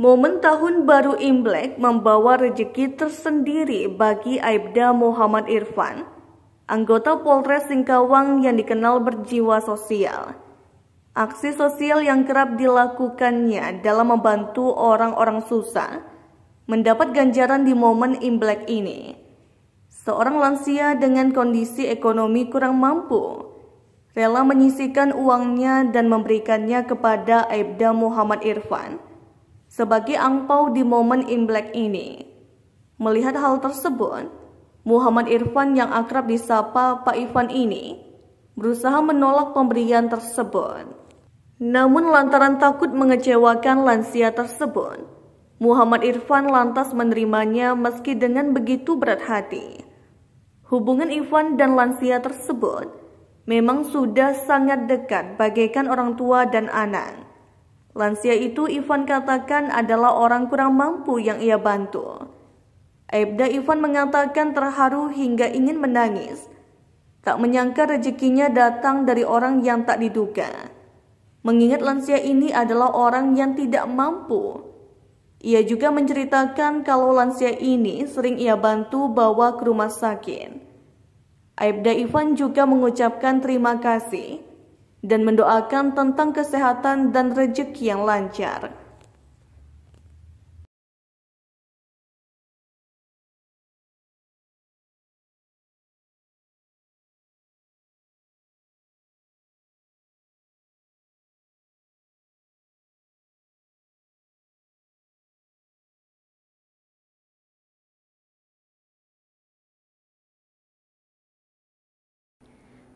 Momen tahun baru Imlek membawa rejeki tersendiri bagi Aibda Muhammad Irfan, anggota Polres Singkawang yang dikenal berjiwa sosial. Aksi sosial yang kerap dilakukannya dalam membantu orang-orang susah mendapat ganjaran di momen Imlek ini. Seorang lansia dengan kondisi ekonomi kurang mampu rela menyisikan uangnya dan memberikannya kepada Aibda Muhammad Irfan sebagai angpau di momen in black ini. Melihat hal tersebut, Muhammad Irfan yang akrab disapa Pak Irfan ini berusaha menolak pemberian tersebut. Namun lantaran takut mengecewakan lansia tersebut, Muhammad Irfan lantas menerimanya meski dengan begitu berat hati. Hubungan Irfan dan lansia tersebut memang sudah sangat dekat bagaikan orang tua dan anak. Lansia itu Ivan katakan adalah orang kurang mampu yang ia bantu. Aibda Ivan mengatakan terharu hingga ingin menangis. Tak menyangka rezekinya datang dari orang yang tak diduga. Mengingat lansia ini adalah orang yang tidak mampu. Ia juga menceritakan kalau lansia ini sering ia bantu bawa ke rumah sakit. Aibda Ivan juga mengucapkan terima kasih dan mendoakan tentang kesehatan dan rejeki yang lancar.